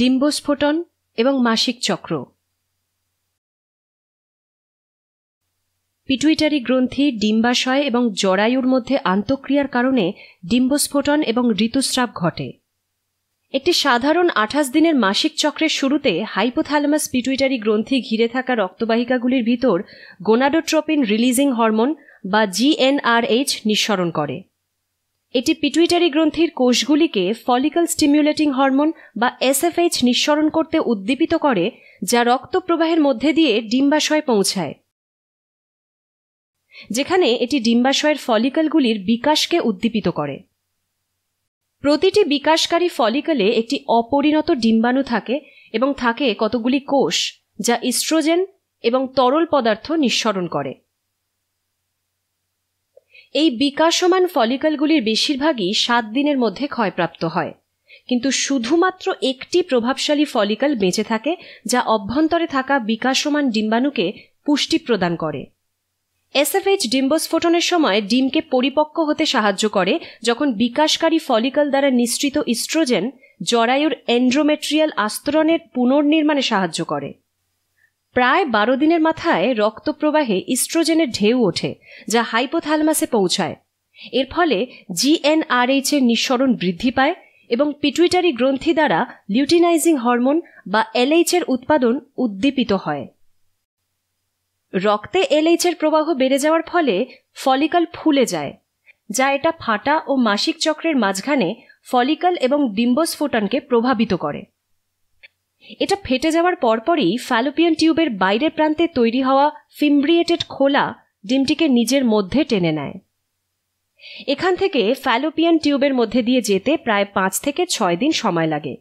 ডিম্বস্ফোটন এবং মাসিক চক্র পিটুইটারি গ্রন্থি ডিম্বাশয় এবং জরায়ুর মধ্যে আন্তঃক্রিয়ার কারণে ডিম্বস্ফোটন এবং ঋতুস্রাব ঘটে একটি সাধারণ আঠাশ দিনের মাসিক চক্রের শুরুতে হাইপোথ্যালামাস পিটুইটারি গ্রন্থি ঘিরে থাকা রক্তবাহিকাগুলির ভিতর গোনাডোট্রোপিন রিলিজিং হরমোন বা জিএনআরএইচ নিঃসরণ করে এটি পিটুইটারি গ্রন্থির কোষগুলিকে ফলিকাল স্টিমিউলেটিং হরমোন বা এসএফএইচ নিঃসরণ করতে উদ্দীপিত করে যা রক্ত প্রবাহের মধ্যে দিয়ে ডিম্বাশয় পৌঁছায় যেখানে এটি ডিম্বাশয়ের ফলিকলগুলির বিকাশকে উদ্দীপিত করে প্রতিটি বিকাশকারী ফলিকলে একটি অপরিণত ডিম্বাণু থাকে এবং থাকে কতগুলি কোষ যা ইস্ট্রোজেন এবং তরল পদার্থ নিঃসরণ করে এই বিকাশমান ফলিকলগুলির বেশিরভাগই সাত দিনের মধ্যে ক্ষয়প্রাপ্ত হয় কিন্তু শুধুমাত্র একটি প্রভাবশালী ফলিকল বেঁচে থাকে যা অভ্যন্তরে থাকা বিকাশমান ডিম্বাণুকে পুষ্টি প্রদান করে এসএফএইচ ডিম্বস্ফোটনের সময় ডিমকে পরিপক্ক হতে সাহায্য করে যখন বিকাশকারী ফলিকল দ্বারা নিঃসৃত ইস্ট্রোজেন জরায়ুর এন্ড্রোমেট্রিয়াল আস্তরণের পুনর্নির্মাণে সাহায্য করে প্রায় বারো দিনের মাথায় রক্ত প্রবাহে ইস্ট্রোজেনের ঢেউ ওঠে যা হাইপোথালমাসে পৌঁছায় এর ফলে জিএনআরএইচ এর নিঃসরণ বৃদ্ধি পায় এবং পিটুইটারি গ্রন্থি দ্বারা লিউটিনাইজিং হরমোন বা এলএইচ এর উৎপাদন উদ্দীপিত হয় রক্তে এলএইচ এর প্রবাহ বেড়ে যাওয়ার ফলে ফলিকাল ফুলে যায় যা এটা ফাটা ও মাসিক চক্রের মাঝখানে ফলিকাল এবং ডিম্বস্ফোটনকে প্রভাবিত করে এটা ফেটে যাওয়ার পরপরই ফ্যালোপিয়ান টিউবের বাইরের প্রান্তে তৈরি হওয়া ফিমব্রিয়েটেড খোলা ডিমটিকে নিজের মধ্যে টেনে নেয় এখান থেকে ফ্যালোপিয়ান টিউবের মধ্যে দিয়ে যেতে প্রায় পাঁচ থেকে ছয় দিন সময় লাগে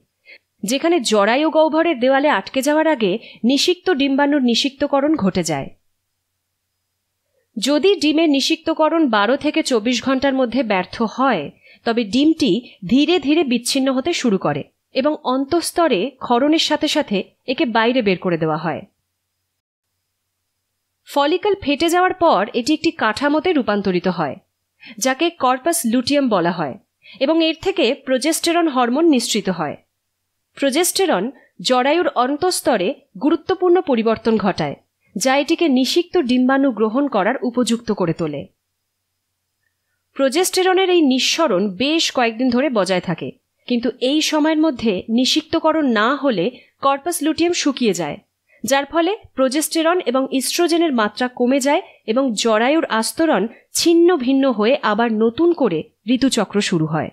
যেখানে জরায়ু গহ্বরের দেওয়ালে আটকে যাওয়ার আগে নিষিক্ত ডিম্বাণুর নিষিক্তকরণ ঘটে যায় যদি ডিমের নিষিক্তকরণ বারো থেকে চব্বিশ ঘন্টার মধ্যে ব্যর্থ হয় তবে ডিমটি ধীরে ধীরে বিচ্ছিন্ন হতে শুরু করে এবং অন্তঃস্তরে ক্ষরণের সাথে সাথে একে বাইরে বের করে দেওয়া হয় ফলিকল ফেটে যাওয়ার পর এটি একটি কাঠামোতে রূপান্তরিত হয় যাকে কর্পাস লুটিয়াম বলা হয় এবং এর থেকে প্রোজেস্টেরন হরমোন নিঃসৃত হয় প্রোজেস্টেরন জরায়ুর অন্তঃস্তরে গুরুত্বপূর্ণ পরিবর্তন ঘটায় যা এটিকে নিষিক্ত ডিম্বাণু গ্রহণ করার উপযুক্ত করে তোলে প্রোজেস্টেরনের এই নিঃসরণ বেশ কয়েকদিন ধরে বজায় থাকে কিন্তু এই সময়ের মধ্যে নিষিক্তকরণ না হলে কর্পাস লুটিয়াম শুকিয়ে যায় যার ফলে প্রোজেস্টেরন এবং ইস্ট্রোজেনের মাত্রা কমে যায় এবং জরায়ুর আস্তরণ ছিন্ন ভিন্ন হয়ে আবার নতুন করে ঋতুচক্র শুরু হয়